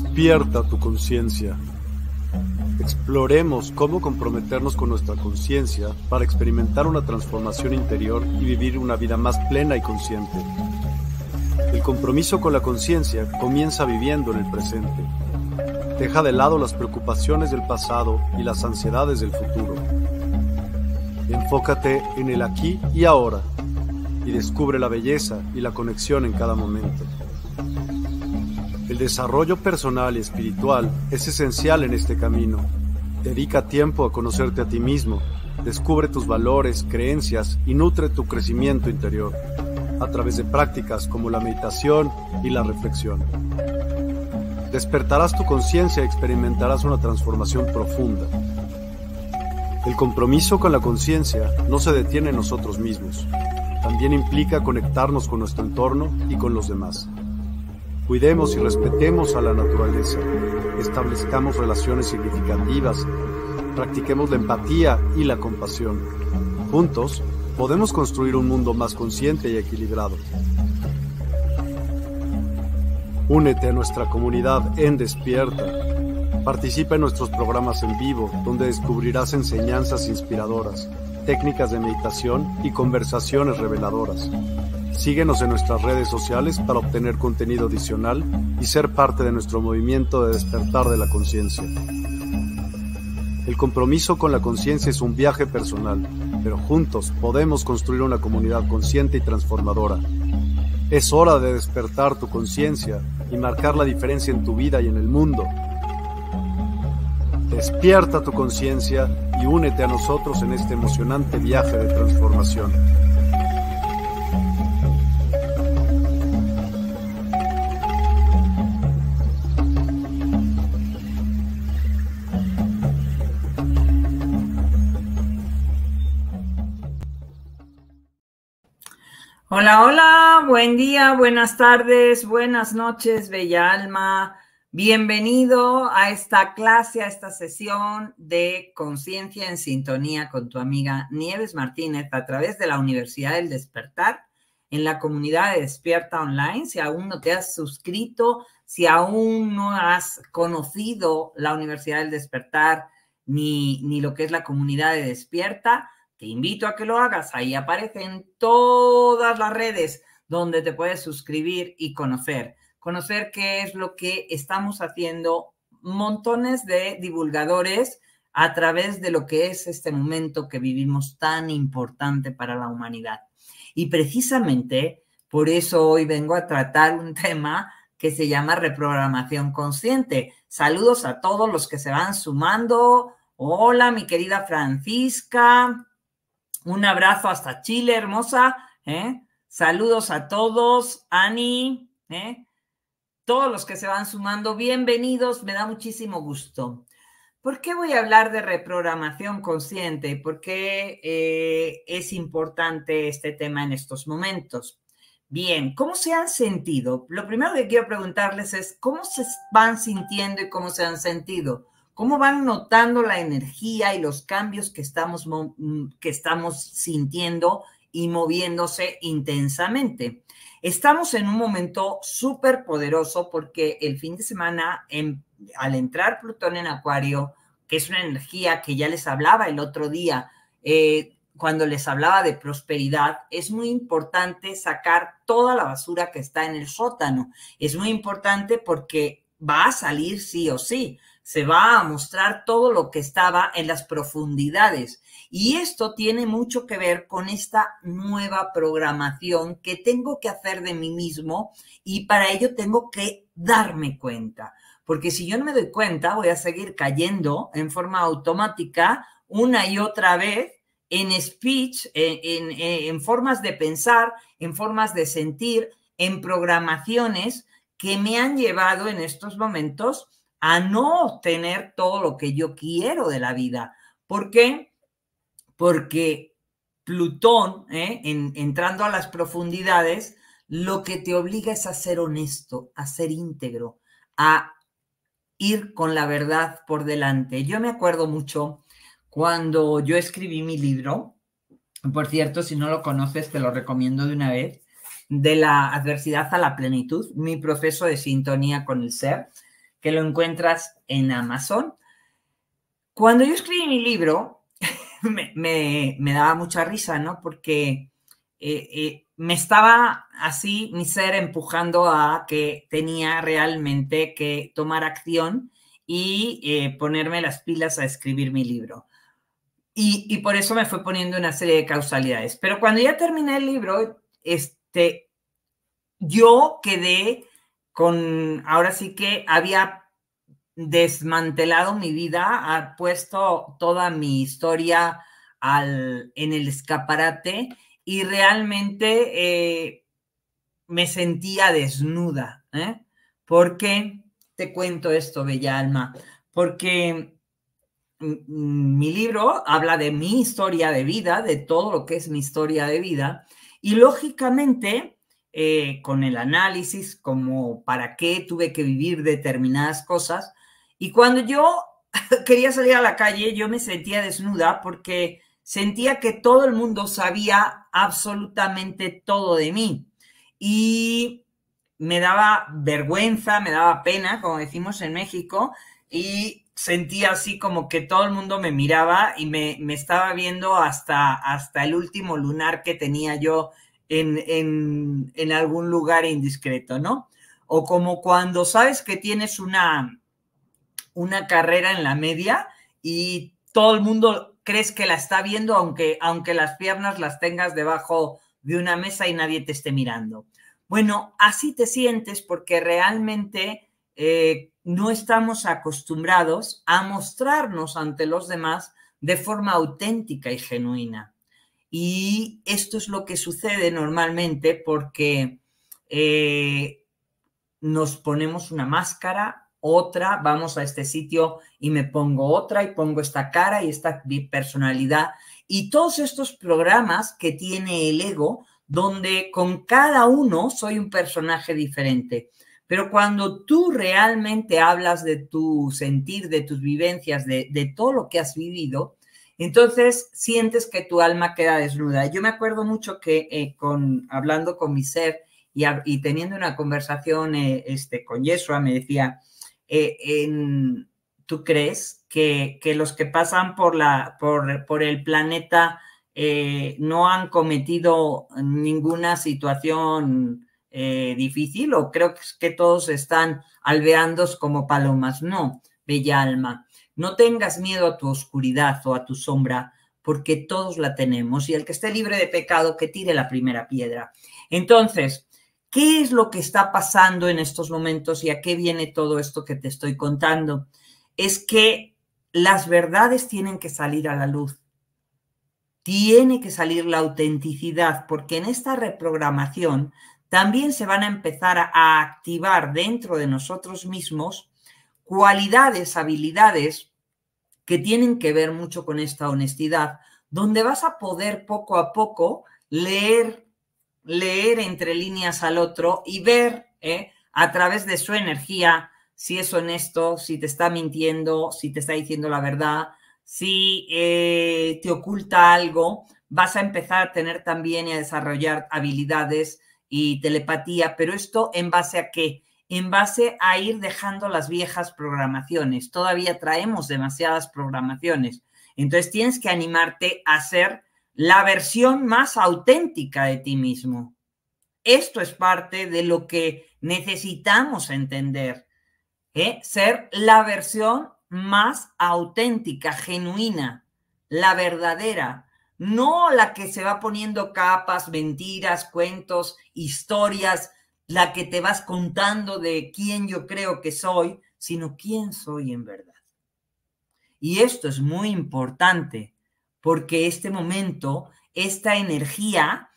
Despierta tu conciencia. Exploremos cómo comprometernos con nuestra conciencia para experimentar una transformación interior y vivir una vida más plena y consciente. El compromiso con la conciencia comienza viviendo en el presente. Deja de lado las preocupaciones del pasado y las ansiedades del futuro. Enfócate en el aquí y ahora y descubre la belleza y la conexión en cada momento. El desarrollo personal y espiritual es esencial en este camino. Dedica tiempo a conocerte a ti mismo, descubre tus valores, creencias y nutre tu crecimiento interior a través de prácticas como la meditación y la reflexión. Despertarás tu conciencia y experimentarás una transformación profunda. El compromiso con la conciencia no se detiene en nosotros mismos, también implica conectarnos con nuestro entorno y con los demás. Cuidemos y respetemos a la naturaleza, establezcamos relaciones significativas, practiquemos la empatía y la compasión. Juntos, podemos construir un mundo más consciente y equilibrado. Únete a nuestra comunidad en Despierta. Participa en nuestros programas en vivo, donde descubrirás enseñanzas inspiradoras, técnicas de meditación y conversaciones reveladoras. Síguenos en nuestras redes sociales para obtener contenido adicional y ser parte de nuestro movimiento de despertar de la conciencia. El compromiso con la conciencia es un viaje personal, pero juntos podemos construir una comunidad consciente y transformadora. Es hora de despertar tu conciencia y marcar la diferencia en tu vida y en el mundo. Despierta tu conciencia y únete a nosotros en este emocionante viaje de transformación. Hola, hola, buen día, buenas tardes, buenas noches, bella alma. Bienvenido a esta clase, a esta sesión de Conciencia en Sintonía con tu amiga Nieves Martínez a través de la Universidad del Despertar en la comunidad de Despierta Online. Si aún no te has suscrito, si aún no has conocido la Universidad del Despertar ni, ni lo que es la comunidad de Despierta, te invito a que lo hagas. Ahí aparecen todas las redes donde te puedes suscribir y conocer. Conocer qué es lo que estamos haciendo montones de divulgadores a través de lo que es este momento que vivimos tan importante para la humanidad. Y precisamente por eso hoy vengo a tratar un tema que se llama reprogramación consciente. Saludos a todos los que se van sumando. Hola, mi querida Francisca. Un abrazo hasta Chile, hermosa. ¿eh? Saludos a todos, Ani, ¿eh? todos los que se van sumando, bienvenidos, me da muchísimo gusto. ¿Por qué voy a hablar de reprogramación consciente? ¿Por qué eh, es importante este tema en estos momentos? Bien, ¿cómo se han sentido? Lo primero que quiero preguntarles es, ¿cómo se van sintiendo y cómo se han sentido? ¿Cómo van notando la energía y los cambios que estamos, mm, que estamos sintiendo y moviéndose intensamente? Estamos en un momento súper poderoso porque el fin de semana, al entrar Plutón en Acuario, que es una energía que ya les hablaba el otro día, eh, cuando les hablaba de prosperidad, es muy importante sacar toda la basura que está en el sótano. Es muy importante porque va a salir sí o sí se va a mostrar todo lo que estaba en las profundidades. Y esto tiene mucho que ver con esta nueva programación que tengo que hacer de mí mismo y para ello tengo que darme cuenta. Porque si yo no me doy cuenta, voy a seguir cayendo en forma automática una y otra vez en speech, en, en, formas de pensar, en formas de sentir, en programaciones que me han llevado en estos momentos a no obtener todo lo que yo quiero de la vida. ¿Por qué? Porque Plutón, ¿eh? entrando a las profundidades, lo que te obliga es a ser honesto, a ser íntegro, a ir con la verdad por delante. Yo me acuerdo mucho cuando yo escribí mi libro, por cierto, si no lo conoces, te lo recomiendo de una vez, de la adversidad a la plenitud, mi proceso de sintonía con el ser que lo encuentras en Amazon. Cuando yo escribí mi libro, me, daba mucha risa, ¿no? Porque eh, eh, me estaba así mi ser empujando a que tenía realmente que tomar acción y eh, ponerme las pilas a escribir mi libro. Y, por eso me fue poniendo una serie de causalidades. Pero cuando ya terminé el libro, este, yo quedé con, ahora sí que había desmantelado mi vida, ha puesto toda mi historia en el escaparate y realmente eh, me sentía desnuda. porque ¿eh? ¿Por qué te cuento esto, Bella Alma? Porque mi libro habla de mi historia de vida, de todo lo que es mi historia de vida, y lógicamente eh, con el análisis, como para qué tuve que vivir determinadas cosas. Y cuando yo quería salir a la calle, yo me sentía desnuda porque sentía que todo el mundo sabía absolutamente todo de mí. Y me daba vergüenza, me daba pena, como decimos en México, y sentía así como que todo el mundo me miraba y me, me estaba viendo hasta, hasta el último lunar que tenía yo en, algún lugar indiscreto, ¿no? O como cuando sabes que tienes una, una carrera en la media y todo el mundo crees que la está viendo aunque, aunque las piernas las tengas debajo de una mesa y nadie te esté mirando. Bueno, así te sientes porque realmente eh, no estamos acostumbrados a mostrarnos ante los demás de forma auténtica y genuina. Y esto es lo que sucede normalmente porque eh, nos ponemos una máscara, otra, vamos a este sitio y me pongo otra y pongo esta cara y esta personalidad. Y todos estos programas que tiene el ego, donde con cada uno soy un personaje diferente. Pero cuando tú realmente hablas de tu sentir, de tus vivencias, de todo lo que has vivido, entonces sientes que tu alma queda desnuda. Yo me acuerdo mucho que eh, con, hablando con mi ser y, teniendo una conversación eh, este, con Yeshua, me decía, eh, ¿tú crees que, los que pasan por, la, por, el planeta no han cometido ninguna situación difícil o creo que, todos están alveando como palomas? No, bella alma no tengas miedo a tu oscuridad o a tu sombra, porque todos la tenemos, y el que esté libre de pecado, que tire la primera piedra. Entonces, ¿qué es lo que está pasando en estos momentos y a qué viene todo esto que te estoy contando? Es que las verdades tienen que salir a la luz. Tiene que salir la autenticidad, porque en esta reprogramación también se van a empezar a activar dentro de nosotros mismos cualidades, habilidades que tienen que ver mucho con esta honestidad, donde vas a poder poco a poco leer, leer entre líneas al otro y ver ¿eh? a través de su energía si es honesto, si te está mintiendo, si te está diciendo la verdad, si eh, te oculta algo, vas a empezar a tener también y a desarrollar habilidades y telepatía, pero esto en base a qué? en base a ir dejando las viejas programaciones. Todavía traemos demasiadas programaciones. Entonces tienes que animarte a ser la versión más auténtica de ti mismo. Esto es parte de lo que necesitamos entender. ¿eh? Ser la versión más auténtica, genuina, la verdadera, no la que se va poniendo capas, mentiras, cuentos, historias la que te vas contando de quién yo creo que soy, sino quién soy en verdad. Y esto es muy importante porque este momento, esta energía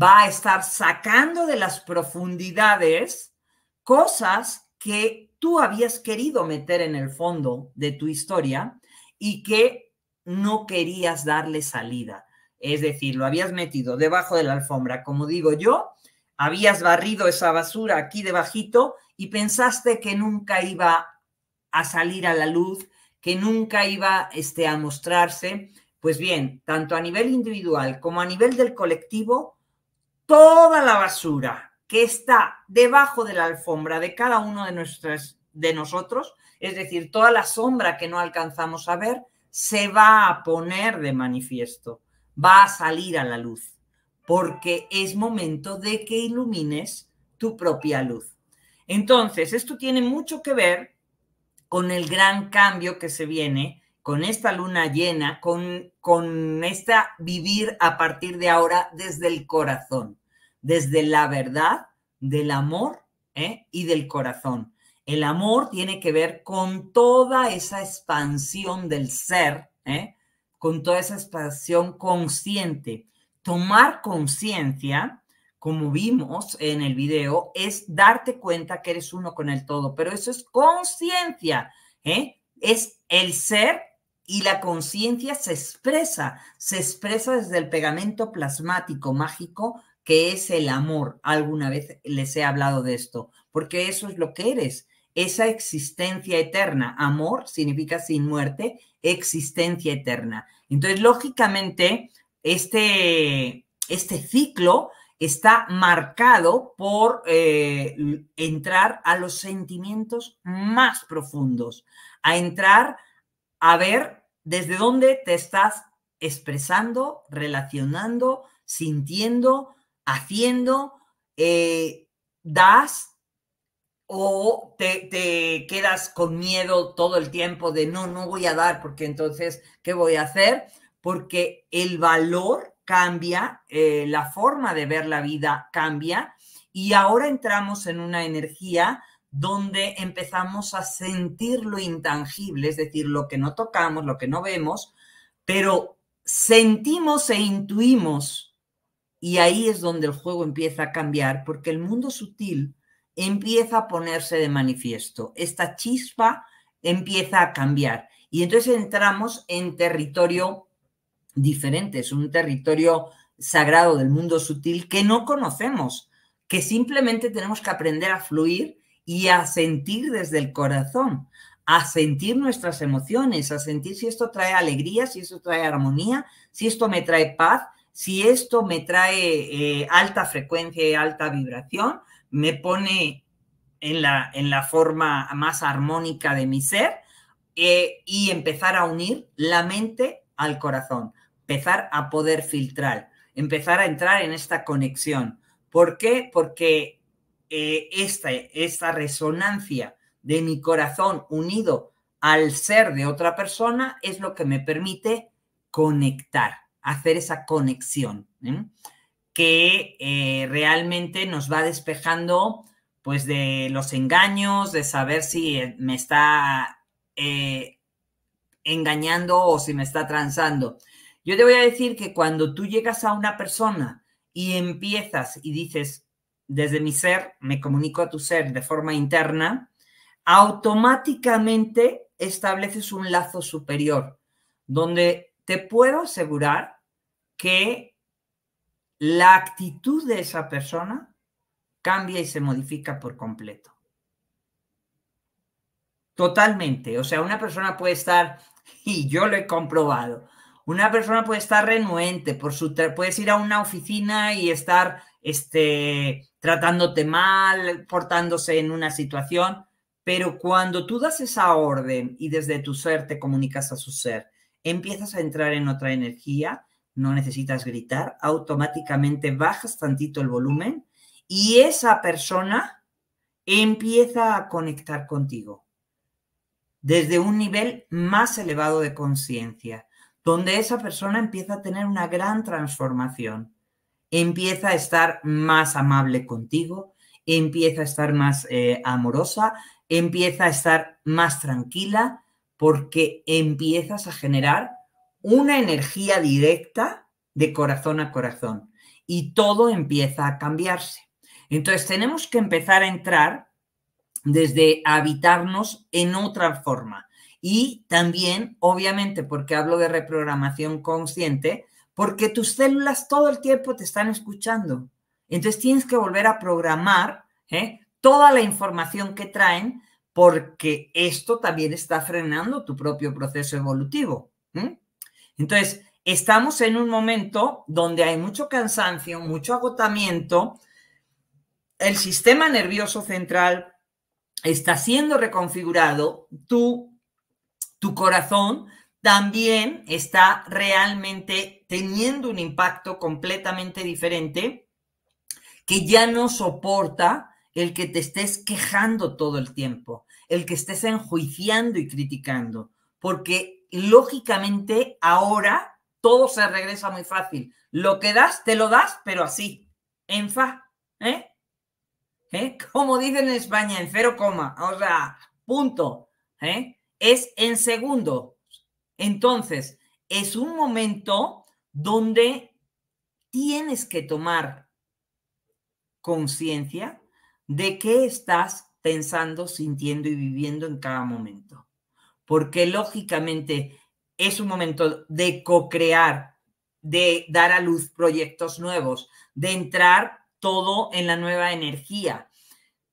va a estar sacando de las profundidades cosas que tú habías querido meter en el fondo de tu historia y que no querías darle salida. Es decir, lo habías metido debajo de la alfombra, como digo yo, habías barrido esa basura aquí debajito y pensaste que nunca iba a salir a la luz, que nunca iba este, a mostrarse. Pues bien, tanto a nivel individual como a nivel del colectivo, toda la basura que está debajo de la alfombra de cada uno de, de nosotros, es decir, toda la sombra que no alcanzamos a ver, se va a poner de manifiesto, va a salir a la luz porque es momento de que ilumines tu propia luz. Entonces, esto tiene mucho que ver con el gran cambio que se viene con esta luna llena, con, esta vivir a partir de ahora desde el corazón, desde la verdad, del amor ¿eh? y del corazón. El amor tiene que ver con toda esa expansión del ser, ¿eh? con toda esa expansión consciente tomar conciencia, como vimos en el video, es darte cuenta que eres uno con el todo, pero eso es conciencia, ¿eh? es el ser y la conciencia se expresa, se expresa desde el pegamento plasmático mágico que es el amor. Alguna vez les he hablado de esto, porque eso es lo que eres, esa existencia eterna. Amor significa sin muerte, existencia eterna. Entonces, lógicamente, este, este ciclo está marcado por eh, entrar a los sentimientos más profundos, a entrar a ver desde dónde te estás expresando, relacionando, sintiendo, haciendo, eh, das o te, quedas con miedo todo el tiempo de no, no voy a dar porque entonces, ¿qué voy a hacer? porque el valor cambia, eh, la forma de ver la vida cambia y ahora entramos en una energía donde empezamos a sentir lo intangible, es decir, lo que no tocamos, lo que no vemos, pero sentimos e intuimos y ahí es donde el juego empieza a cambiar porque el mundo sutil empieza a ponerse de manifiesto, esta chispa empieza a cambiar y entonces entramos en territorio diferentes, un territorio sagrado del mundo sutil que no conocemos, que simplemente tenemos que aprender a fluir y a sentir desde el corazón, a sentir nuestras emociones, a sentir si esto trae alegría, si esto trae armonía, si esto me trae paz, si esto me trae eh, alta frecuencia y alta vibración, me pone en la, en la forma más armónica de mi ser eh, y empezar a unir la mente al corazón empezar a poder filtrar, empezar a entrar en esta conexión. ¿Por qué? Porque eh, esta, esta resonancia de mi corazón unido al ser de otra persona es lo que me permite conectar, hacer esa conexión que eh, realmente nos va despejando pues de los engaños, de saber si eh, me está engañando o si me está transando. Yo te voy a decir que cuando tú llegas a una persona y empiezas y dices, desde mi ser, me comunico a tu ser de forma interna, automáticamente estableces un lazo superior, donde te puedo asegurar que la actitud de esa persona cambia y se modifica por completo. Totalmente. O sea, una persona puede estar, y yo lo he comprobado, una persona puede estar renuente, por su puedes ir a una oficina y estar este, tratándote mal, portándose en una situación, pero cuando tú das esa orden y desde tu ser te comunicas a su ser, empiezas a entrar en otra energía, no necesitas gritar, automáticamente bajas tantito el volumen y esa persona empieza a conectar contigo desde un nivel más elevado de conciencia donde esa persona empieza a tener una gran transformación, empieza a estar más amable contigo, empieza a estar más eh, amorosa, empieza a estar más tranquila, porque empiezas a generar una energía directa de corazón a corazón y todo empieza a cambiarse. Entonces tenemos que empezar a entrar desde habitarnos en otra forma, y también, obviamente, porque hablo de reprogramación consciente, porque tus células todo el tiempo te están escuchando. Entonces tienes que volver a programar ¿eh? toda la información que traen porque esto también está frenando tu propio proceso evolutivo. Entonces, estamos en un momento donde hay mucho cansancio, mucho agotamiento. El sistema nervioso central está siendo reconfigurado. Tú tu corazón también está realmente teniendo un impacto completamente diferente que ya no soporta el que te estés quejando todo el tiempo, el que estés enjuiciando y criticando, porque lógicamente ahora todo se regresa muy fácil. Lo que das, te lo das, pero así, en fa, ¿eh? ¿Eh? Como dicen en España, en cero coma, o sea, punto, ¿eh? es en segundo. Entonces, es un momento donde tienes que tomar conciencia de qué estás pensando, sintiendo y viviendo en cada momento. Porque lógicamente es un momento de co-crear, de dar a luz proyectos nuevos, de entrar todo en la nueva energía,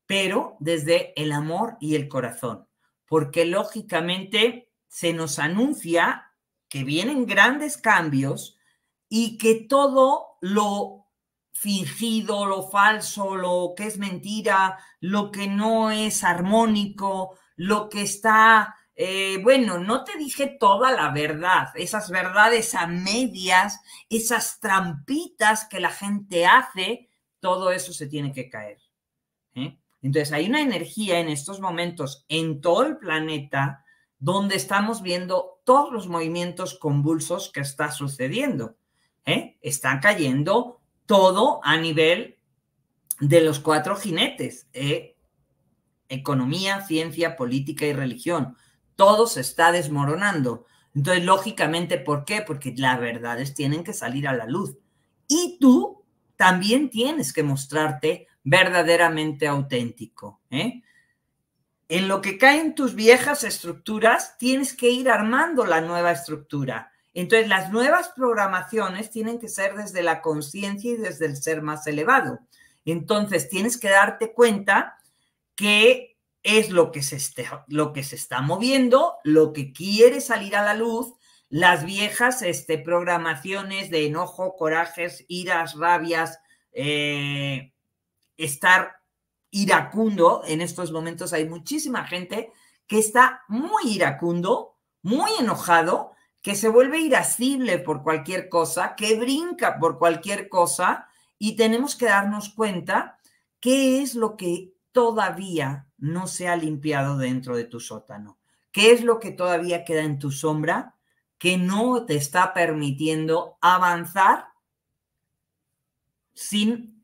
pero desde el amor y el corazón porque lógicamente se nos anuncia que vienen grandes cambios y que todo lo fingido, lo falso, lo que es mentira, lo que no es armónico, lo que está, eh, bueno, no te dije toda la verdad, esas verdades a medias, esas trampitas que la gente hace, todo eso se tiene que caer. Entonces, hay una energía en estos momentos en todo el planeta donde estamos viendo todos los movimientos convulsos que está sucediendo. ¿eh? Está cayendo todo a nivel de los cuatro jinetes, ¿eh? economía, ciencia, política y religión. Todo se está desmoronando. Entonces, lógicamente, ¿por qué? Porque las verdades tienen que salir a la luz. Y tú también tienes que mostrarte verdaderamente auténtico. ¿eh? En lo que caen tus viejas estructuras, tienes que ir armando la nueva estructura. Entonces, las nuevas programaciones tienen que ser desde la conciencia y desde el ser más elevado. Entonces, tienes que darte cuenta que es lo que, se está, lo que se está moviendo, lo que quiere salir a la luz, las viejas este, programaciones de enojo, corajes, iras, rabias, eh, estar iracundo. En estos momentos hay muchísima gente que está muy iracundo, muy enojado, que se vuelve irascible por cualquier cosa, que brinca por cualquier cosa y tenemos que darnos cuenta qué es lo que todavía no se ha limpiado dentro de tu sótano, qué es lo que todavía queda en tu sombra que no te está permitiendo avanzar sin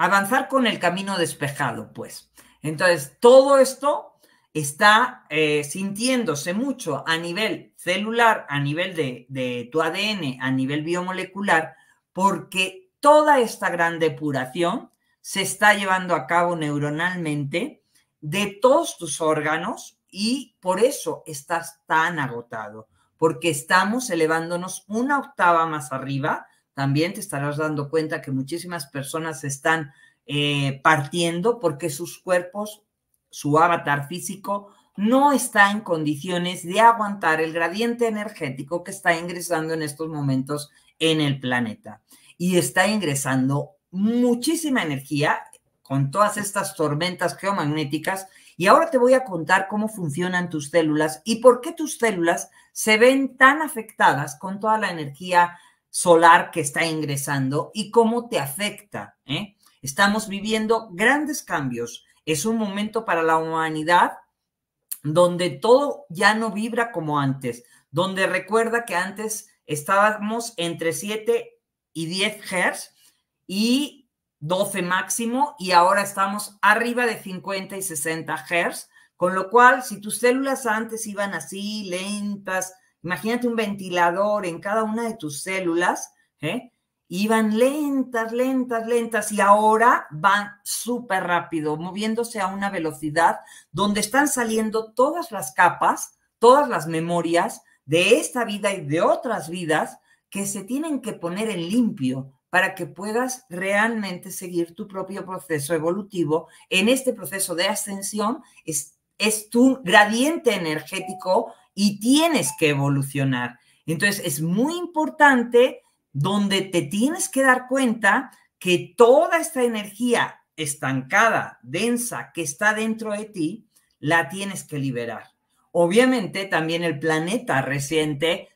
Avanzar con el camino despejado, pues. Entonces, todo esto está eh, sintiéndose mucho a nivel celular, a nivel de, de tu ADN, a nivel biomolecular, porque toda esta gran depuración se está llevando a cabo neuronalmente de todos tus órganos y por eso estás tan agotado, porque estamos elevándonos una octava más arriba también te estarás dando cuenta que muchísimas personas están eh, partiendo porque sus cuerpos, su avatar físico, no está en condiciones de aguantar el gradiente energético que está ingresando en estos momentos en el planeta. Y está ingresando muchísima energía con todas estas tormentas geomagnéticas. Y ahora te voy a contar cómo funcionan tus células y por qué tus células se ven tan afectadas con toda la energía solar que está ingresando y cómo te afecta. ¿eh? Estamos viviendo grandes cambios. Es un momento para la humanidad donde todo ya no vibra como antes, donde recuerda que antes estábamos entre 7 y 10 Hz y 12 máximo y ahora estamos arriba de 50 y 60 Hz, con lo cual si tus células antes iban así lentas, Imagínate un ventilador en cada una de tus células, y ¿eh? Iban lentas, lentas, lentas y ahora van súper rápido, moviéndose a una velocidad donde están saliendo todas las capas, todas las memorias de esta vida y de otras vidas que se tienen que poner en limpio para que puedas realmente seguir tu propio proceso evolutivo. En este proceso de ascensión es, es tu gradiente energético y tienes que evolucionar. Entonces, es muy importante donde te tienes que dar cuenta que toda esta energía estancada, densa, que está dentro de ti, la tienes que liberar. Obviamente, también el planeta resiente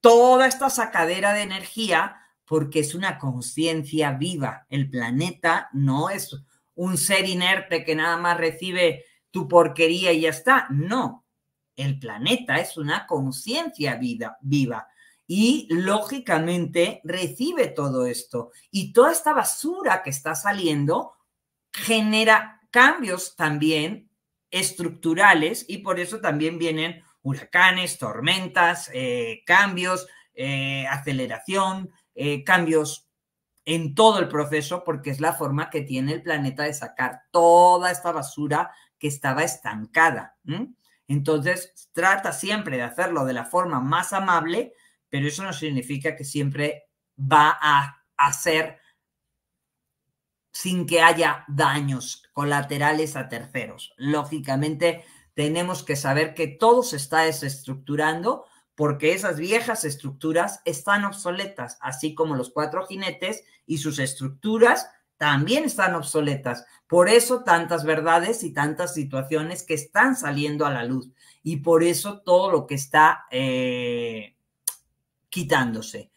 toda esta sacadera de energía porque es una conciencia viva. El planeta no es un ser inerte que nada más recibe tu porquería y ya está. No, el planeta es una conciencia viva y lógicamente recibe todo esto. Y toda esta basura que está saliendo genera cambios también estructurales y por eso también vienen huracanes, tormentas, eh, cambios, eh, aceleración, eh, cambios en todo el proceso, porque es la forma que tiene el planeta de sacar toda esta basura que estaba estancada. Entonces, trata siempre de hacerlo de la forma más amable, pero eso no significa que siempre va a hacer sin que haya daños colaterales a terceros. Lógicamente, tenemos que saber que todo se está desestructurando porque esas viejas estructuras están obsoletas, así como los cuatro jinetes y sus estructuras también están obsoletas. Por eso tantas verdades y tantas situaciones que están saliendo a la luz y por eso todo lo que está eh, quitándose.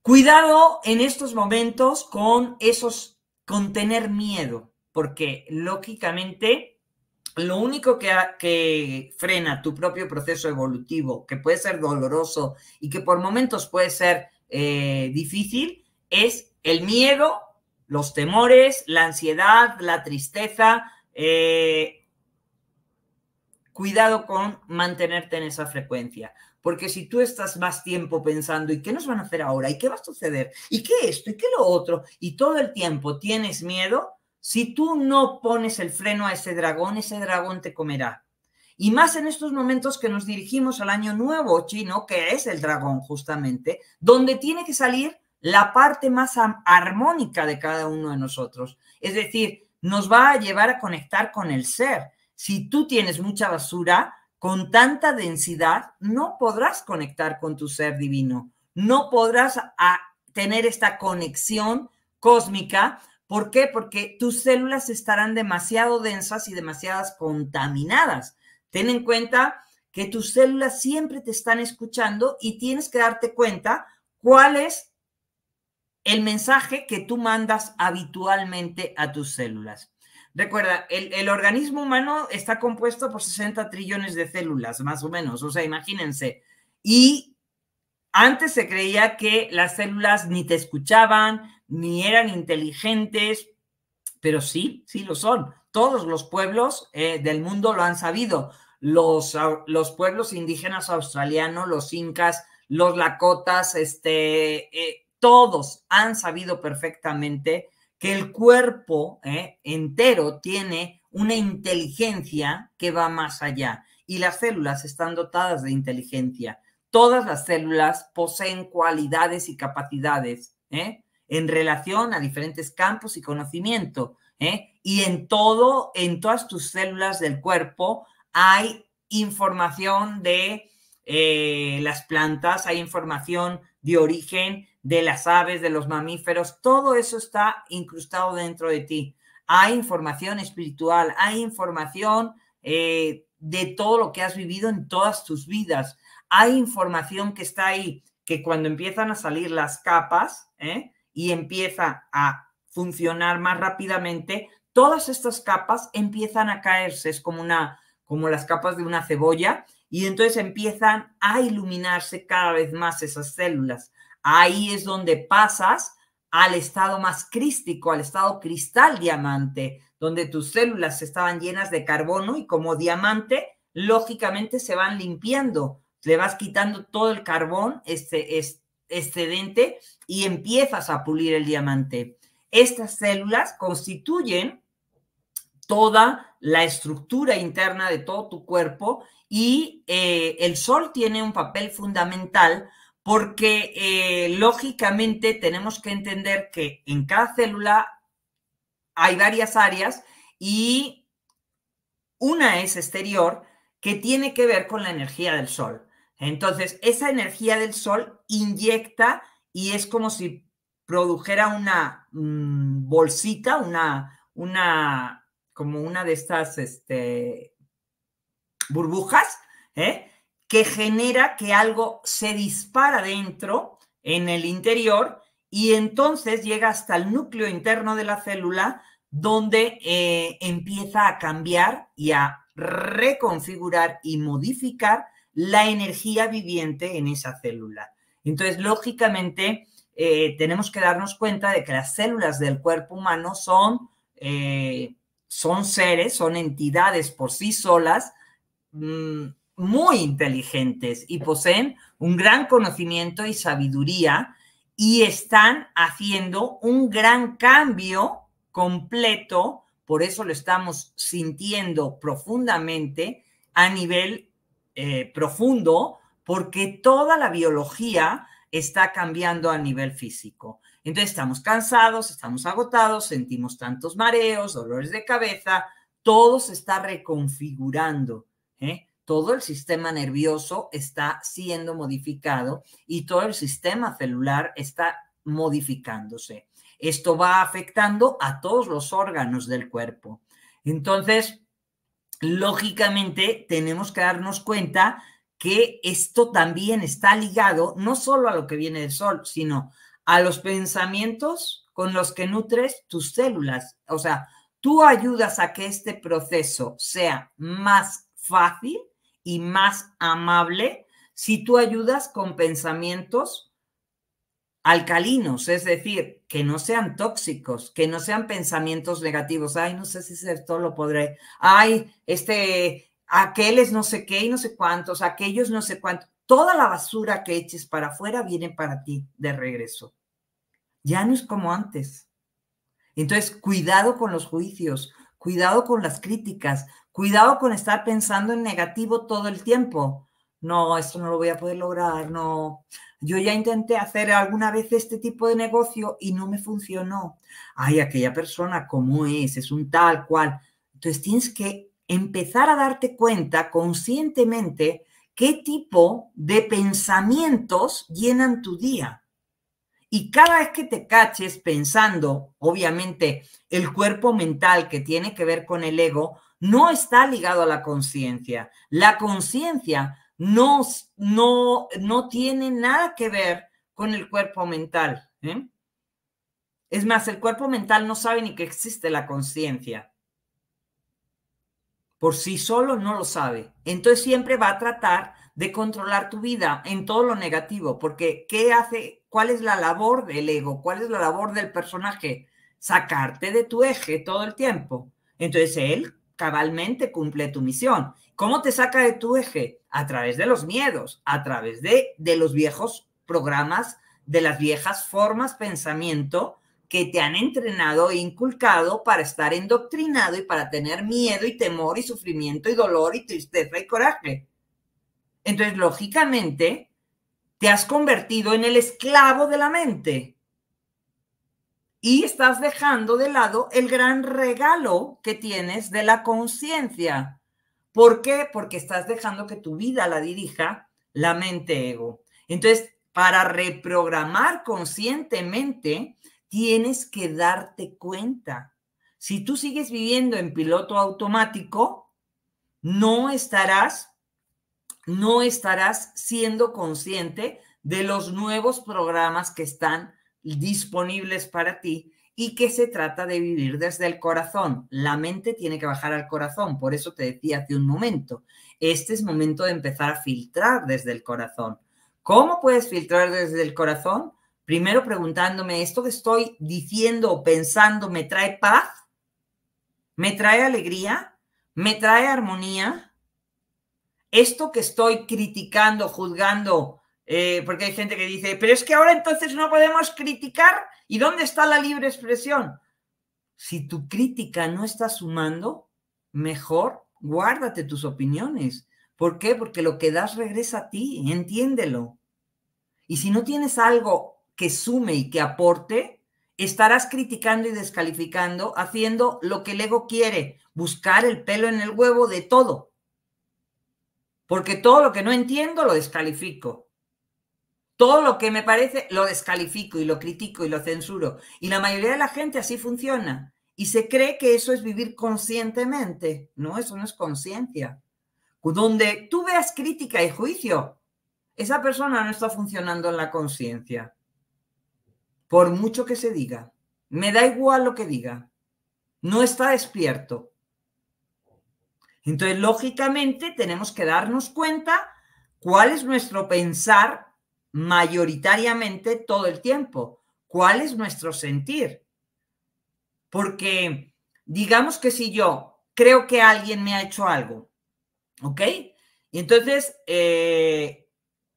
Cuidado en estos momentos con esos, con tener miedo, porque lógicamente lo único que, frena tu propio proceso evolutivo, que puede ser doloroso y que por momentos puede ser eh, difícil, es el miedo los temores, la ansiedad, la tristeza. Eh, cuidado con mantenerte en esa frecuencia. Porque si tú estás más tiempo pensando, ¿y qué nos van a hacer ahora? ¿Y qué va a suceder? ¿Y qué esto? ¿Y qué lo otro? Y todo el tiempo tienes miedo, si tú no pones el freno a ese dragón, ese dragón te comerá. Y más en estos momentos que nos dirigimos al año nuevo chino, que es el dragón justamente, donde tiene que salir la parte más armónica de cada uno de nosotros. Es decir, nos va a llevar a conectar con el ser. Si tú tienes mucha basura con tanta densidad, no podrás conectar con tu ser divino, no podrás tener esta conexión cósmica. ¿Por qué? Porque tus células estarán demasiado densas y demasiadas contaminadas. Ten en cuenta que tus células siempre te están escuchando y tienes que darte cuenta cuál es el mensaje que tú mandas habitualmente a tus células. Recuerda, el, organismo humano está compuesto por 60 trillones de células, más o menos, o sea, imagínense. Y antes se creía que las células ni te escuchaban, ni eran inteligentes, pero sí, sí lo son. Todos los pueblos eh, del mundo lo han sabido. Los, los pueblos indígenas australianos, los incas, los lakotas, este, eh, todos han sabido perfectamente que el cuerpo ¿eh? entero tiene una inteligencia que va más allá y las células están dotadas de inteligencia. Todas las células poseen cualidades y capacidades ¿eh? en relación a diferentes campos y conocimiento. ¿eh? Y en todo, en todas tus células del cuerpo hay información de las plantas, hay información de origen de las aves, de los mamíferos, todo eso está incrustado dentro de ti. Hay información espiritual, hay información eh, de todo lo que has vivido en todas tus vidas. Hay información que está ahí, que cuando empiezan a salir las capas ¿eh? y empieza a funcionar más rápidamente, todas estas capas empiezan a caerse. Es como, una, como las capas de una cebolla y entonces empiezan a iluminarse cada vez más esas células. Ahí es donde pasas al estado más crístico, al estado cristal diamante, donde tus células estaban llenas de carbono y como diamante, lógicamente se van limpiando, le vas quitando todo el carbón este, excedente y empiezas a pulir el diamante. Estas células constituyen toda la estructura interna de todo tu cuerpo y eh, el sol tiene un papel fundamental porque eh, lógicamente tenemos que entender que en cada célula hay varias áreas y una es exterior que tiene que ver con la energía del sol. Entonces, esa energía del sol inyecta y es como si produjera una mm, bolsita, una, una, como una de estas, este, burbujas, ¿eh? que genera que algo se dispara dentro, en el interior, y entonces llega hasta el núcleo interno de la célula, donde eh, empieza a cambiar y a reconfigurar y modificar la energía viviente en esa célula. Entonces, lógicamente, eh, tenemos que darnos cuenta de que las células del cuerpo humano son, son seres, son entidades por sí solas, Mm, muy inteligentes y poseen un gran conocimiento y sabiduría y están haciendo un gran cambio completo, por eso lo estamos sintiendo profundamente a nivel eh, profundo, porque toda la biología está cambiando a nivel físico. Entonces estamos cansados, estamos agotados, sentimos tantos mareos, dolores de cabeza, todo se está reconfigurando. ¿eh? todo el sistema nervioso está siendo modificado y todo el sistema celular está modificándose. Esto va afectando a todos los órganos del cuerpo. Entonces, lógicamente, tenemos que darnos cuenta que esto también está ligado no solo a lo que viene del sol, sino a los pensamientos con los que nutres tus células. O sea, tú ayudas a que este proceso sea más fácil y más amable si tú ayudas con pensamientos alcalinos, es decir, que no sean tóxicos, que no sean pensamientos negativos. Ay, no sé si esto lo podré. Ay, este, aquel no sé qué y no sé cuántos, aquellos no sé cuántos. Toda la basura que eches para afuera viene para ti de regreso. Ya no es como antes. Entonces, cuidado con los juicios, cuidado con las críticas, cuidado con estar pensando en negativo todo el tiempo. No, esto no lo voy a poder lograr, no. Yo ya intenté hacer alguna vez este tipo de negocio y no me funcionó. Ay, aquella persona, ¿cómo es? Es un tal cual. Entonces tienes que empezar a darte cuenta conscientemente qué tipo de pensamientos llenan tu día. Y cada vez que te caches pensando, obviamente, el cuerpo mental que tiene que ver con el ego, no está ligado a la conciencia. La conciencia no, no, no tiene nada que ver con el cuerpo mental. ¿eh? Es más, el cuerpo mental no sabe ni que existe la conciencia. Por sí solo no lo sabe. Entonces siempre va a tratar de controlar tu vida en todo lo negativo, porque ¿qué hace? ¿Cuál es la labor del ego? ¿Cuál es la labor del personaje? Sacarte de tu eje todo el tiempo. Entonces él cabalmente cumple tu misión. ¿Cómo te saca de tu eje? A través de los miedos, a través de, de los viejos programas, de las viejas formas pensamiento que te han entrenado e inculcado para estar endoctrinado y para tener miedo y temor y sufrimiento y dolor y tristeza y coraje. Entonces, lógicamente, te has convertido en el esclavo de la mente y estás dejando de lado el gran regalo que tienes de la conciencia. ¿Por qué? Porque estás dejando que tu vida la dirija la mente ego. Entonces, para reprogramar conscientemente, tienes que darte cuenta. Si tú sigues viviendo en piloto automático, no estarás no estarás siendo consciente de los nuevos programas que están disponibles para ti y que se trata de vivir desde el corazón. La mente tiene que bajar al corazón, por eso te decía hace un momento, este es momento de empezar a filtrar desde el corazón. ¿Cómo puedes filtrar desde el corazón? Primero preguntándome, ¿esto que estoy diciendo o pensando me trae paz? ¿Me trae alegría? ¿Me trae armonía? esto que estoy criticando, juzgando, eh, porque hay gente que dice, pero es que ahora entonces no podemos criticar y dónde está la libre expresión. Si tu crítica no está sumando, mejor guárdate tus opiniones. ¿Por qué? Porque lo que das regresa a ti, entiéndelo. Y si no tienes algo que sume y que aporte, estarás criticando y descalificando, haciendo lo que el ego quiere, buscar el pelo en el huevo de todo. Porque todo lo que no entiendo lo descalifico. Todo lo que me parece lo descalifico y lo critico y lo censuro. Y la mayoría de la gente así funciona. Y se cree que eso es vivir conscientemente. No, eso no es conciencia. Donde tú veas crítica y juicio, esa persona no está funcionando en la conciencia. Por mucho que se diga. Me da igual lo que diga. No está despierto. Entonces, lógicamente, tenemos que darnos cuenta cuál es nuestro pensar mayoritariamente todo el tiempo, cuál es nuestro sentir. Porque digamos que si yo creo que alguien me ha hecho algo, ¿ok? Y entonces, eh,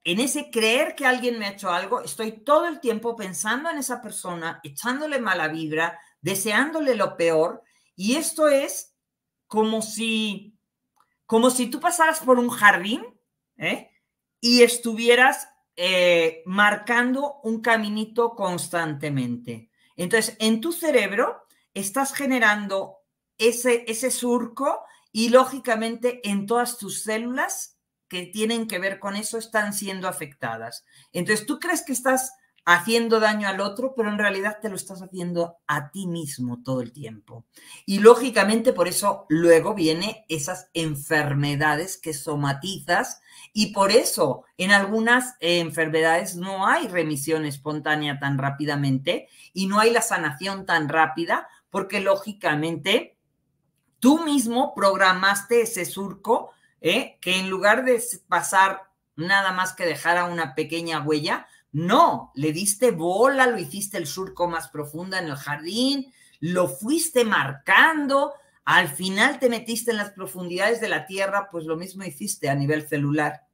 en ese creer que alguien me ha hecho algo, estoy todo el tiempo pensando en esa persona, echándole mala vibra, deseándole lo peor, y esto es como si como si tú pasaras por un jardín ¿eh? y estuvieras eh, marcando un caminito constantemente. Entonces, en tu cerebro estás generando ese, ese surco y lógicamente en todas tus células que tienen que ver con eso están siendo afectadas. Entonces, tú crees que estás haciendo daño al otro, pero en realidad te lo estás haciendo a ti mismo todo el tiempo. Y lógicamente por eso luego vienen esas enfermedades que somatizas y por eso en algunas enfermedades no hay remisión espontánea tan rápidamente y no hay la sanación tan rápida porque lógicamente tú mismo programaste ese surco ¿eh? que en lugar de pasar nada más que dejar a una pequeña huella, no, le diste bola, lo hiciste el surco más profundo en el jardín, lo fuiste marcando, al final te metiste en las profundidades de la tierra, pues lo mismo hiciste a nivel celular.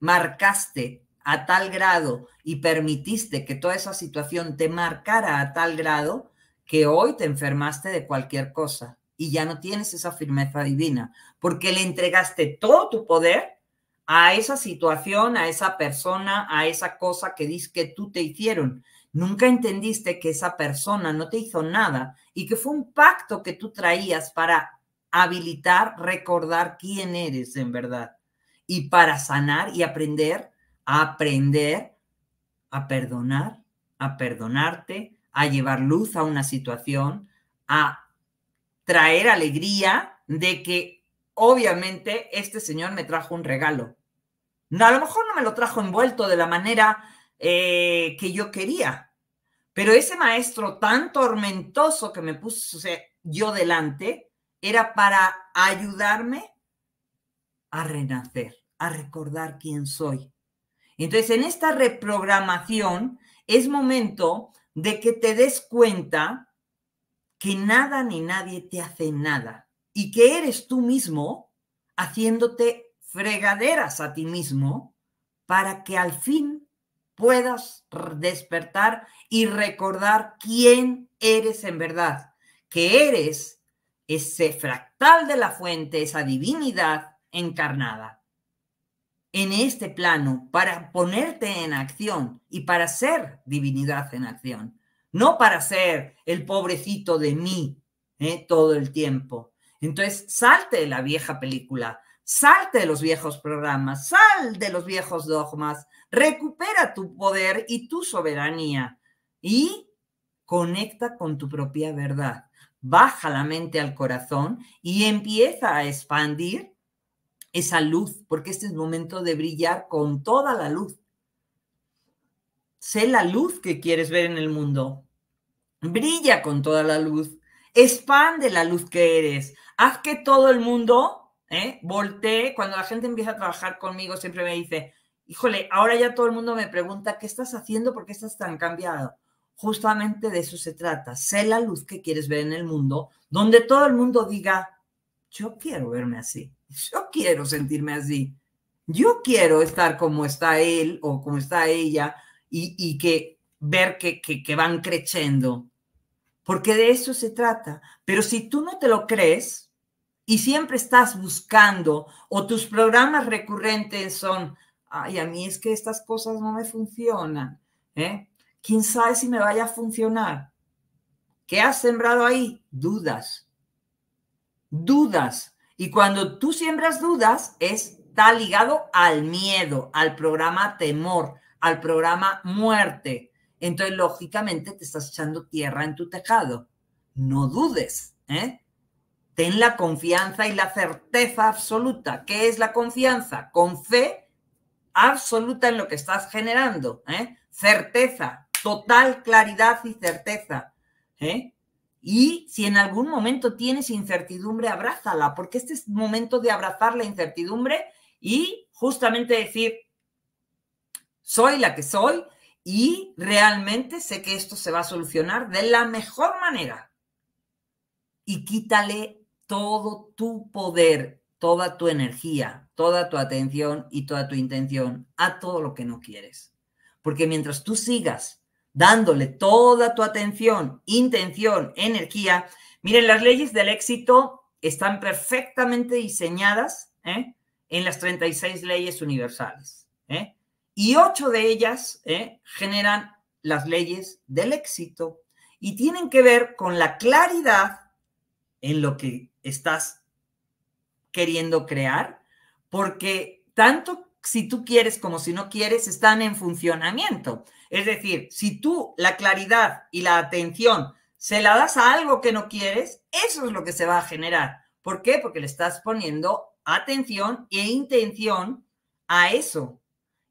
Marcaste a tal grado y permitiste que toda esa situación te marcara a tal grado que hoy te enfermaste de cualquier cosa y ya no tienes esa firmeza divina, porque le entregaste todo tu poder a esa situación, a esa persona, a esa cosa que dices que tú te hicieron. Nunca entendiste que esa persona no te hizo nada y que fue un pacto que tú traías para habilitar, recordar quién eres en verdad y para sanar y aprender a aprender a perdonar, a perdonarte, a llevar luz a una situación, a traer alegría de que obviamente este señor me trajo un regalo a lo mejor no me lo trajo envuelto de la manera eh, que yo quería, pero ese maestro tan tormentoso que me puse yo delante era para ayudarme a renacer, a recordar quién soy. Entonces, en esta reprogramación es momento de que te des cuenta que nada ni nadie te hace nada y que eres tú mismo haciéndote fregaderas a ti mismo para que al fin puedas despertar y recordar quién eres en verdad, que eres ese fractal de la fuente, esa divinidad encarnada en este plano para ponerte en acción y para ser divinidad en acción, no para ser el pobrecito de mí ¿eh? todo el tiempo. Entonces, salte de la vieja película, Salte de los viejos programas, sal de los viejos dogmas, recupera tu poder y tu soberanía y conecta con tu propia verdad. Baja la mente al corazón y empieza a expandir esa luz, porque este es el momento de brillar con toda la luz. Sé la luz que quieres ver en el mundo. Brilla con toda la luz. Expande la luz que eres. Haz que todo el mundo ¿eh? Volteé, cuando la gente empieza a trabajar conmigo siempre me dice, híjole, ahora ya todo el mundo me pregunta, ¿qué estás haciendo? ¿Por qué estás tan cambiado? Justamente de eso se trata. Sé la luz que quieres ver en el mundo, donde todo el mundo diga, yo quiero verme así, yo quiero sentirme así, yo quiero estar como está él o como está ella y, que ver que, que van creciendo. Porque de eso se trata. Pero si tú no te lo crees, y siempre estás buscando o tus programas recurrentes son, ay, a mí es que estas cosas no me funcionan, ¿eh? ¿Quién sabe si me vaya a funcionar? ¿Qué has sembrado ahí? Dudas. Dudas. Y cuando tú siembras dudas, está ligado al miedo, al programa temor, al programa muerte. Entonces, lógicamente, te estás echando tierra en tu tejado. No dudes, ¿eh? Ten la confianza y la certeza absoluta. ¿Qué es la confianza? Con fe absoluta en lo que estás generando. ¿eh? Certeza, total claridad y certeza. ¿eh? Y si en algún momento tienes incertidumbre, abrázala, porque este es momento de abrazar la incertidumbre y justamente decir, soy la que soy y realmente sé que esto se va a solucionar de la mejor manera. Y quítale todo tu poder, toda tu energía, toda tu atención y toda tu intención a todo lo que no quieres. Porque mientras tú sigas dándole toda tu atención, intención, energía, miren, las leyes del éxito están perfectamente diseñadas ¿eh? en las 36 leyes universales. ¿eh? Y ocho de ellas ¿eh? generan las leyes del éxito y tienen que ver con la claridad en lo que estás queriendo crear, porque tanto si tú quieres como si no quieres están en funcionamiento. Es decir, si tú la claridad y la atención se la das a algo que no quieres, eso es lo que se va a generar. ¿Por qué? Porque le estás poniendo atención e intención a eso.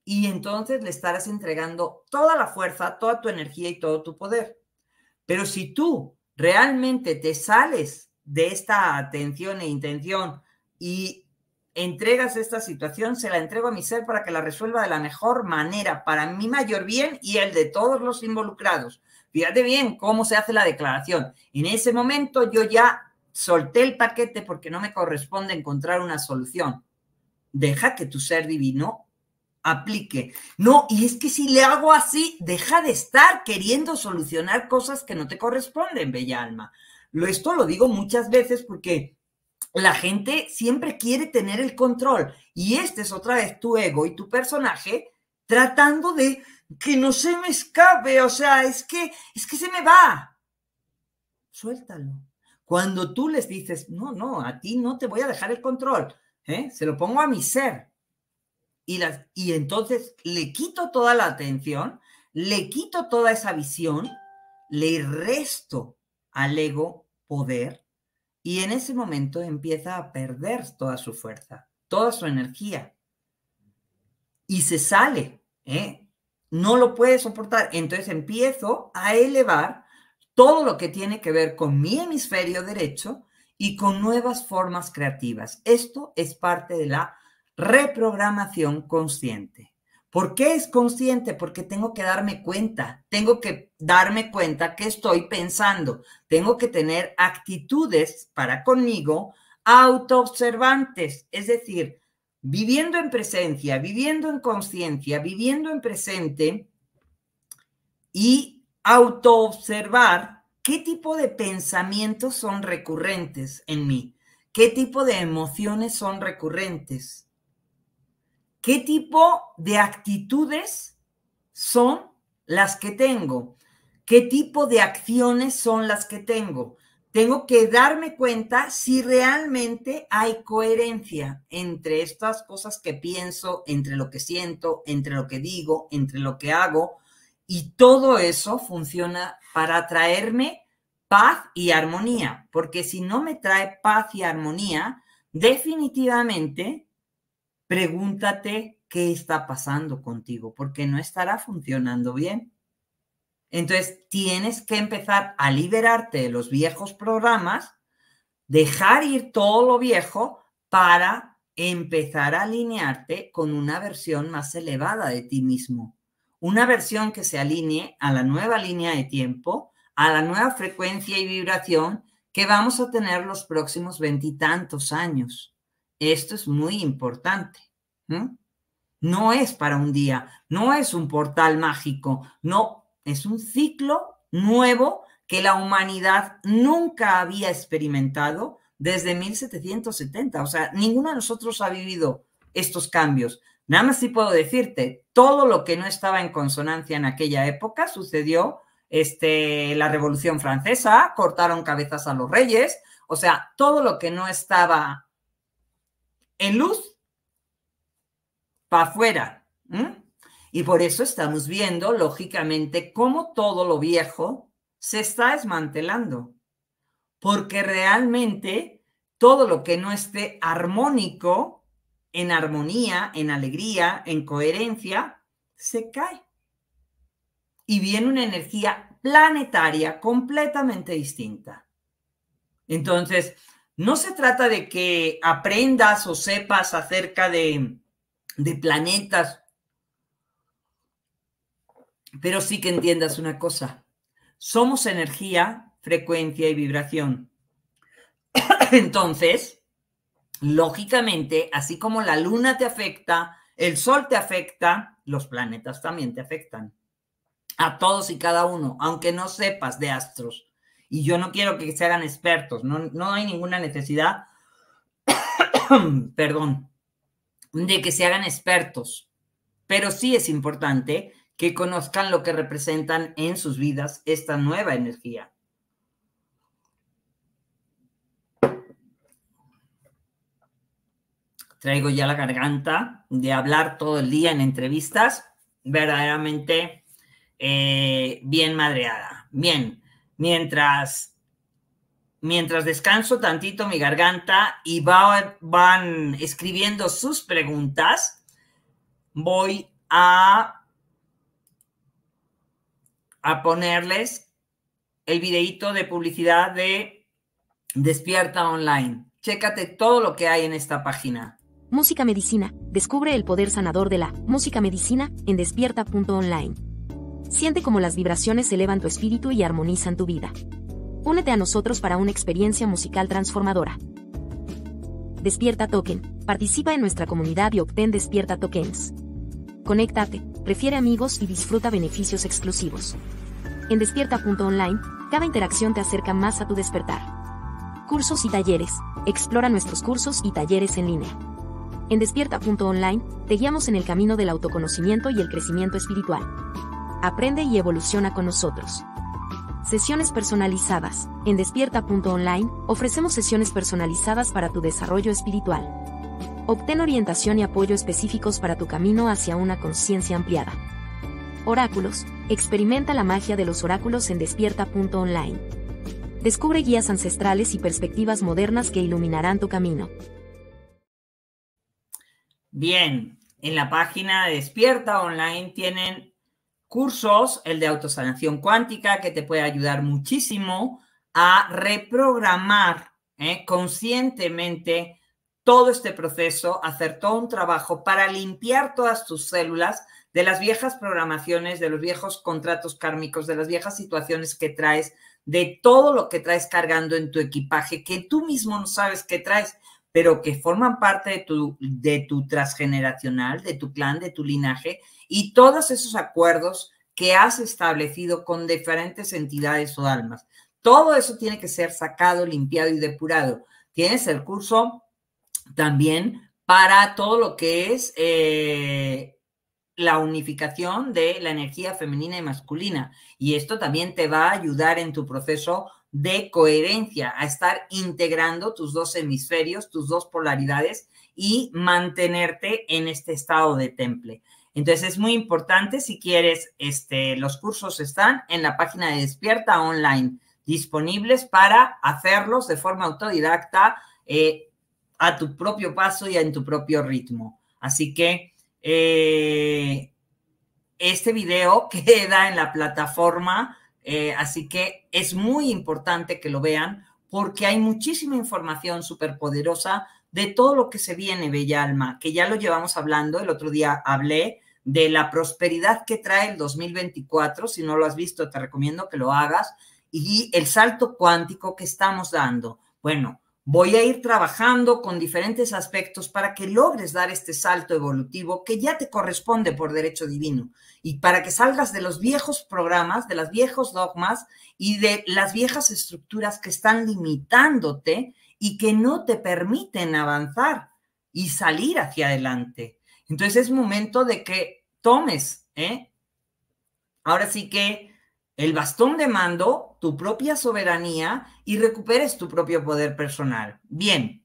Y entonces le estarás entregando toda la fuerza, toda tu energía y todo tu poder. Pero si tú realmente te sales de esta atención e intención y entregas esta situación, se la entrego a mi ser para que la resuelva de la mejor manera, para mi mayor bien y el de todos los involucrados. Fíjate bien cómo se hace la declaración. En ese momento yo ya solté el paquete porque no me corresponde encontrar una solución. Deja que tu ser divino aplique. No, y es que si le hago así, deja de estar queriendo solucionar cosas que no te corresponden, bella alma. Esto lo digo muchas veces porque la gente siempre quiere tener el control y este es otra vez tu ego y tu personaje tratando de que no se me escape, o sea, es que es que se me va. Suéltalo. Cuando tú les dices, "No, no, a ti no te voy a dejar el control", ¿eh? Se lo pongo a mi ser. Y y entonces le quito toda la atención, le quito toda esa visión, le resto al ego poder y en ese momento empieza a perder toda su fuerza, toda su energía y se sale, ¿eh? no lo puede soportar. Entonces empiezo a elevar todo lo que tiene que ver con mi hemisferio derecho y con nuevas formas creativas. Esto es parte de la reprogramación consciente. ¿Por qué es consciente? Porque tengo que darme cuenta, tengo que darme cuenta que estoy pensando, tengo que tener actitudes para conmigo autoobservantes, es decir, viviendo en presencia, viviendo en conciencia, viviendo en presente y autoobservar qué tipo de pensamientos son recurrentes en mí, qué tipo de emociones son recurrentes ¿Qué tipo de actitudes son las que tengo? ¿Qué tipo de acciones son las que tengo? Tengo que darme cuenta si realmente hay coherencia entre estas cosas que pienso, entre lo que siento, entre lo que digo, entre lo que hago. Y todo eso funciona para traerme paz y armonía, porque si no me trae paz y armonía, definitivamente pregúntate qué está pasando contigo, porque no estará funcionando bien. Entonces, tienes que empezar a liberarte de los viejos programas, dejar ir todo lo viejo para empezar a alinearte con una versión más elevada de ti mismo, una versión que se alinee a la nueva línea de tiempo, a la nueva frecuencia y vibración que vamos a tener los próximos veintitantos años. Esto es muy importante. No es para un día, no es un portal mágico, no, es un ciclo nuevo que la humanidad nunca había experimentado desde 1770. O sea, ninguno de nosotros ha vivido estos cambios. Nada más sí puedo decirte, todo lo que no estaba en consonancia en aquella época sucedió, este, la Revolución Francesa, cortaron cabezas a los reyes, o sea, todo lo que no estaba en luz, para afuera. Y por eso estamos viendo, lógicamente, cómo todo lo viejo se está desmantelando. Porque realmente todo lo que no esté armónico, en armonía, en alegría, en coherencia, se cae. Y viene una energía planetaria completamente distinta. Entonces, no se trata de que aprendas o sepas acerca de, planetas, pero sí que entiendas una cosa. Somos energía, frecuencia y vibración. Entonces, lógicamente, así como la luna te afecta, el sol te afecta, los planetas también te afectan. A todos y cada uno, aunque no sepas de astros. Y yo no quiero que se hagan expertos, no, hay ninguna necesidad, perdón, de que se hagan expertos, pero sí es importante que conozcan lo que representan en sus vidas esta nueva energía. Traigo ya la garganta de hablar todo el día en entrevistas, verdaderamente eh, bien madreada. Bien, mientras, mientras descanso tantito mi garganta y van escribiendo sus preguntas, voy a, a ponerles el videito de publicidad de Despierta Online. Chécate todo lo que hay en esta página. Música Medicina. Descubre el poder sanador de la música medicina en despierta.online. Siente cómo las vibraciones elevan tu espíritu y armonizan tu vida. Únete a nosotros para una experiencia musical transformadora. Despierta Token. Participa en nuestra comunidad y obtén Despierta Tokens. Conéctate, refiere amigos y disfruta beneficios exclusivos. En despierta.online, cada interacción te acerca más a tu despertar. Cursos y talleres. Explora nuestros cursos y talleres en línea. En despierta.online, te guiamos en el camino del autoconocimiento y el crecimiento espiritual aprende y evoluciona con nosotros. Sesiones personalizadas. En despierta.online ofrecemos sesiones personalizadas para tu desarrollo espiritual. Obtén orientación y apoyo específicos para tu camino hacia una conciencia ampliada. Oráculos. Experimenta la magia de los oráculos en despierta.online. Descubre guías ancestrales y perspectivas modernas que iluminarán tu camino. Bien, en la página de Despierta Online tienen cursos, el de autosanación cuántica, que te puede ayudar muchísimo a reprogramar ¿eh? conscientemente todo este proceso, hacer todo un trabajo para limpiar todas tus células de las viejas programaciones, de los viejos contratos kármicos, de las viejas situaciones que traes, de todo lo que traes cargando en tu equipaje, que tú mismo no sabes qué traes, pero que forman parte de tu, de tu transgeneracional, de tu clan, de tu linaje, y todos esos acuerdos que has establecido con diferentes entidades o almas. Todo eso tiene que ser sacado, limpiado y depurado. Tienes el curso también para todo lo que es eh, la unificación de la energía femenina y masculina. Y esto también te va a ayudar en tu proceso de coherencia, a estar integrando tus dos hemisferios, tus dos polaridades y mantenerte en este estado de temple. Entonces es muy importante si quieres, este, los cursos están en la página de Despierta Online disponibles para hacerlos de forma autodidacta eh, a tu propio paso y en tu propio ritmo. Así que eh, este video queda en la plataforma eh, así que es muy importante que lo vean porque hay muchísima información súper poderosa de todo lo que se viene, Bella Alma, que ya lo llevamos hablando. El otro día hablé de la prosperidad que trae el 2024. Si no lo has visto, te recomiendo que lo hagas. Y el salto cuántico que estamos dando. Bueno, Voy a ir trabajando con diferentes aspectos para que logres dar este salto evolutivo que ya te corresponde por derecho divino y para que salgas de los viejos programas, de los viejos dogmas y de las viejas estructuras que están limitándote y que no te permiten avanzar y salir hacia adelante. Entonces es momento de que tomes, ¿eh? Ahora sí que el bastón de mando tu propia soberanía y recuperes tu propio poder personal. Bien.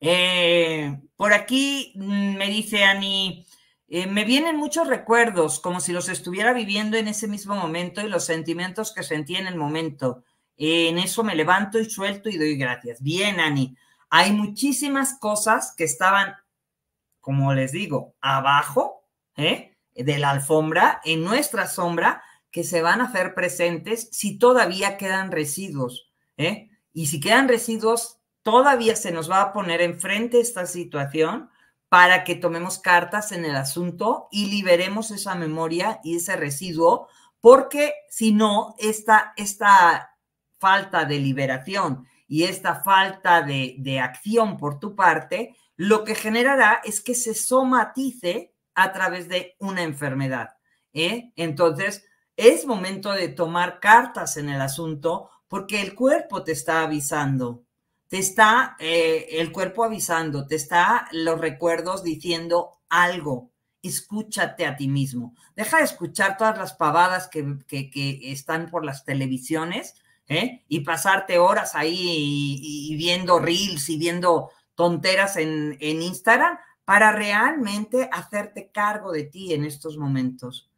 Eh, por aquí mm, me dice Ani, eh, me vienen muchos recuerdos, como si los estuviera viviendo en ese mismo momento y los sentimientos que sentí en el momento. en eso me levanto y suelto y doy gracias. Bien, Ani, hay muchísimas cosas que estaban, como les digo, abajo ¿eh? de la alfombra, en nuestra sombra, que se van a hacer presentes si todavía quedan residuos. ¿eh? Y si quedan residuos, todavía se nos va a poner enfrente esta situación para que tomemos cartas en el asunto y liberemos esa memoria y ese residuo, porque si no, esta, esta falta de liberación y esta falta de, de acción por tu parte, lo que generará es que se somatice a través de una enfermedad. ¿eh? Entonces, es momento de tomar cartas en el asunto porque el cuerpo te está avisando, te está eh, el cuerpo avisando, te está los recuerdos diciendo algo. Escúchate a ti mismo. Deja de escuchar todas las pavadas que, están por las televisiones ¿eh? y pasarte horas ahí y, viendo reels y viendo tonteras en, en Instagram para realmente hacerte cargo de ti en estos momentos.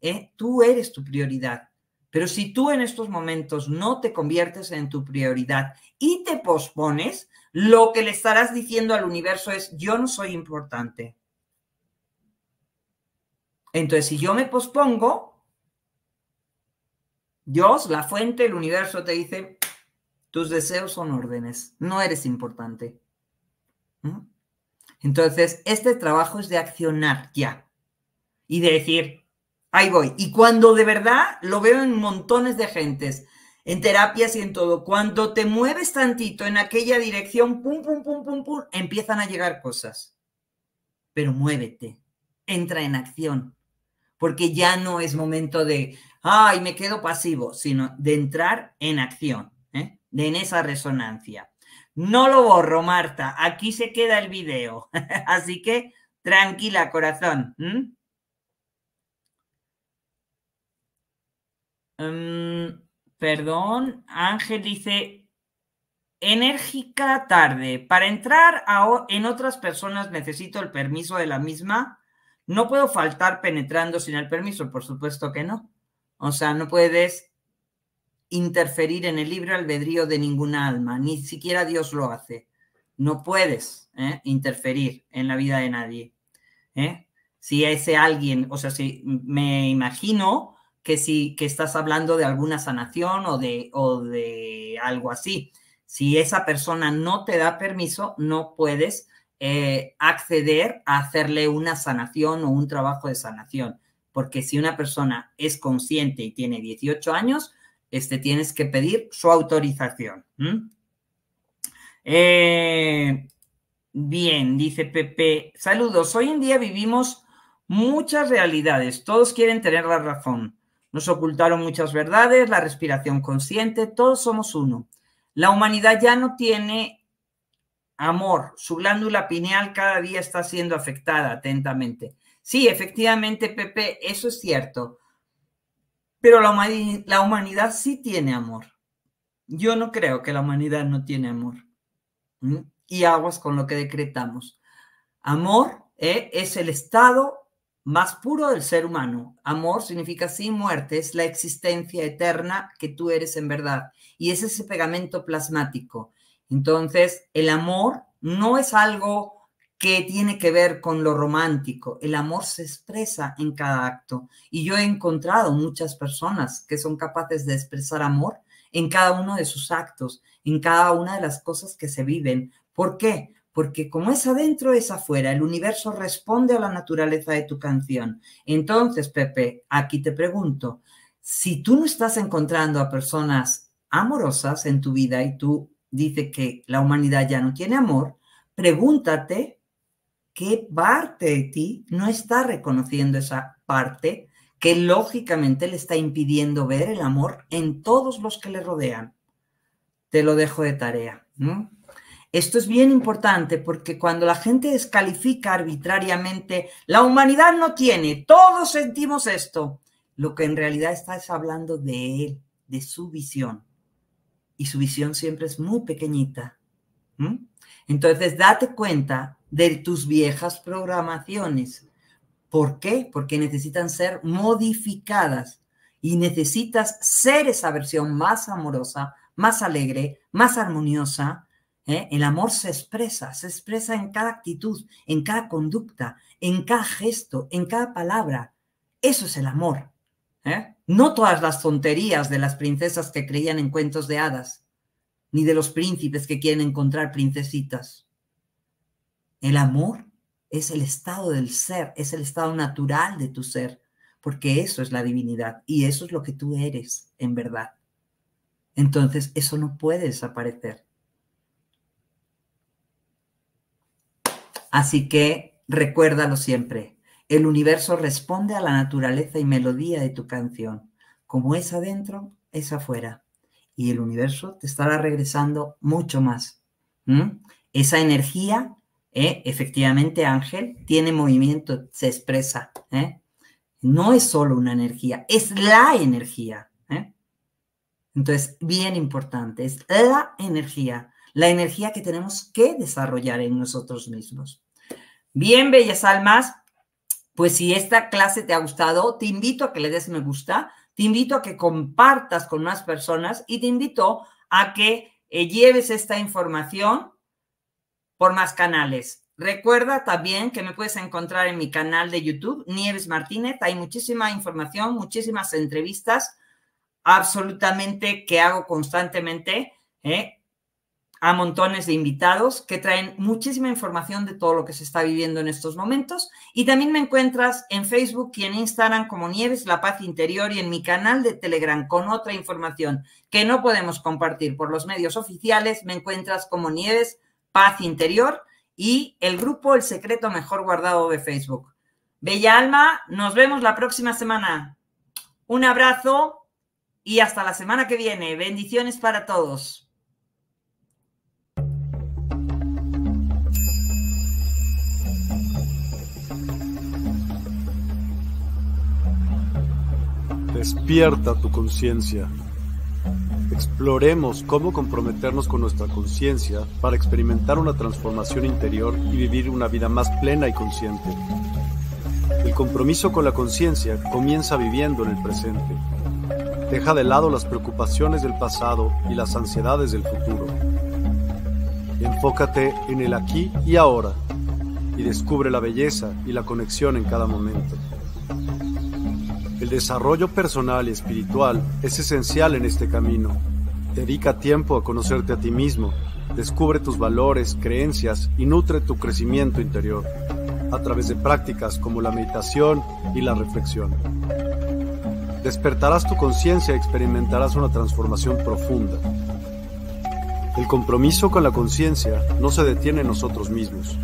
Eh, tú eres tu prioridad. Pero si tú en estos momentos no te conviertes en tu prioridad y te pospones, lo que le estarás diciendo al universo es, yo no soy importante. Entonces, si yo me pospongo, Dios, la fuente, el universo te dice, tus deseos son órdenes, no eres importante. ¿Mm? Entonces, este trabajo es de accionar ya y de decir, Ahí voy. Y cuando de verdad lo veo en montones de gentes, en terapias y en todo, cuando te mueves tantito en aquella dirección, pum, pum, pum, pum, pum, empiezan a llegar cosas. Pero muévete, entra en acción, porque ya no es momento de, ay, me quedo pasivo, sino de entrar en acción, ¿eh? en esa resonancia. No lo borro, Marta, aquí se queda el video, así que tranquila, corazón. Em, perdón, Ángel dice, enérgica tarde. Para entrar en otras personas necesito el permiso de la misma. No puedo faltar penetrando sin el permiso, por supuesto que no. O sea, no puedes interferir en el libre albedrío de ninguna alma, ni siquiera Dios lo hace. No puedes ¿eh? interferir en la vida de nadie. ¿eh? Si ese alguien, o sea, si me imagino que si que estás hablando de alguna sanación o de, o de algo así. Si esa persona no te da permiso, no puedes eh, acceder a hacerle una sanación o un trabajo de sanación. Porque si una persona es consciente y tiene 18 años, este, tienes que pedir su autorización. Eh, bien, dice Pepe. Saludos. Hoy en día vivimos muchas realidades. Todos quieren tener la razón. Nos ocultaron muchas verdades, la respiración consciente, todos somos uno. La humanidad ya no tiene amor, su glándula pineal cada día está siendo afectada atentamente. Sí, efectivamente, Pepe, eso es cierto, pero la humanidad, sí tiene amor. Yo no creo que la humanidad no tiene amor. Y aguas con lo que decretamos. Amor ¿eh? es el estado más puro del ser humano. Amor significa sin muerte, es la existencia eterna que tú eres en verdad. Y es ese pegamento plasmático. Entonces, el amor no es algo que tiene que ver con lo romántico. El amor se expresa en cada acto. Y yo he encontrado muchas personas que son capaces de expresar amor en cada uno de sus actos, en cada una de las cosas que se viven. ¿Por qué? porque como es adentro, es afuera. El universo responde a la naturaleza de tu canción. Entonces, Pepe, aquí te pregunto, si tú no estás encontrando a personas amorosas en tu vida y tú dices que la humanidad ya no tiene amor, pregúntate qué parte de ti no está reconociendo esa parte que lógicamente le está impidiendo ver el amor en todos los que le rodean. Te lo dejo de tarea. ¿no? Esto es bien importante porque cuando la gente descalifica arbitrariamente, la humanidad no tiene, todos sentimos esto, lo que en realidad es hablando de él, de su visión. Y su visión siempre es muy pequeñita. Entonces, date cuenta de tus viejas programaciones. ¿Por qué? Porque necesitan ser modificadas y necesitas ser esa versión más amorosa, más alegre, más armoniosa, ¿eh? El amor se expresa, se expresa en cada actitud, en cada conducta, en cada gesto, en cada palabra. Eso es el amor. ¿eh? No todas las tonterías de las princesas que creían en cuentos de hadas, ni de los príncipes que quieren encontrar princesitas. El amor es el estado del ser, es el estado natural de tu ser, porque eso es la divinidad y eso es lo que tú eres en verdad. Entonces, eso no puede desaparecer. Así que recuérdalo siempre. El universo responde a la naturaleza y melodía de tu canción. Como es adentro, es afuera. Y el universo te estará regresando mucho más. ¿Mm? Esa energía, ¿eh? efectivamente, Ángel, tiene movimiento, se expresa. ¿eh? No es solo una energía, es la energía. ¿eh? Entonces, bien importante, es la energía la energía que tenemos que desarrollar en nosotros mismos. Bien, bellas almas, pues si esta clase te ha gustado, te invito a que le des me gusta, te invito a que compartas con más personas y te invito a que eh, lleves esta información por más canales. Recuerda también que me puedes encontrar en mi canal de YouTube, Nieves Martínez. Hay muchísima información, muchísimas entrevistas absolutamente que hago constantemente. ¿eh? a montones de invitados que traen muchísima información de todo lo que se está viviendo en estos momentos. Y también me encuentras en Facebook y en Instagram como Nieves La Paz Interior y en mi canal de Telegram con otra información que no podemos compartir por los medios oficiales. Me encuentras como Nieves Paz Interior y el grupo El Secreto Mejor Guardado de Facebook. Bella Alma, nos vemos la próxima semana. Un abrazo y hasta la semana que viene. Bendiciones para todos. Despierta tu conciencia. Exploremos cómo comprometernos con nuestra conciencia para experimentar una transformación interior y vivir una vida más plena y consciente. El compromiso con la conciencia comienza viviendo en el presente. Deja de lado las preocupaciones del pasado y las ansiedades del futuro. Enfócate en el aquí y ahora y descubre la belleza y la conexión en cada momento desarrollo personal y espiritual es esencial en este camino. Dedica tiempo a conocerte a ti mismo, descubre tus valores, creencias y nutre tu crecimiento interior a través de prácticas como la meditación y la reflexión. Despertarás tu conciencia y experimentarás una transformación profunda. El compromiso con la conciencia no se detiene en nosotros mismos,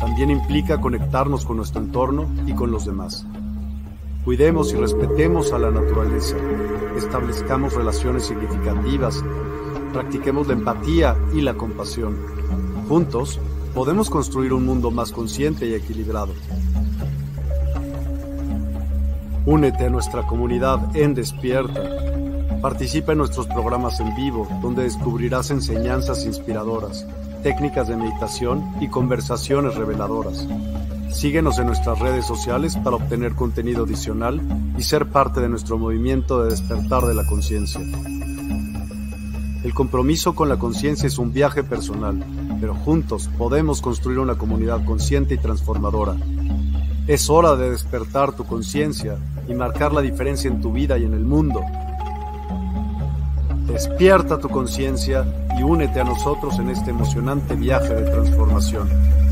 también implica conectarnos con nuestro entorno y con los demás. Cuidemos y respetemos a la naturaleza, establezcamos relaciones significativas, practiquemos la empatía y la compasión. Juntos, podemos construir un mundo más consciente y equilibrado. Únete a nuestra comunidad en Despierta. Participa en nuestros programas en vivo, donde descubrirás enseñanzas inspiradoras, técnicas de meditación y conversaciones reveladoras. Síguenos en nuestras redes sociales para obtener contenido adicional y ser parte de nuestro movimiento de despertar de la conciencia. El compromiso con la conciencia es un viaje personal, pero juntos podemos construir una comunidad consciente y transformadora. Es hora de despertar tu conciencia y marcar la diferencia en tu vida y en el mundo. Despierta tu conciencia y únete a nosotros en este emocionante viaje de transformación.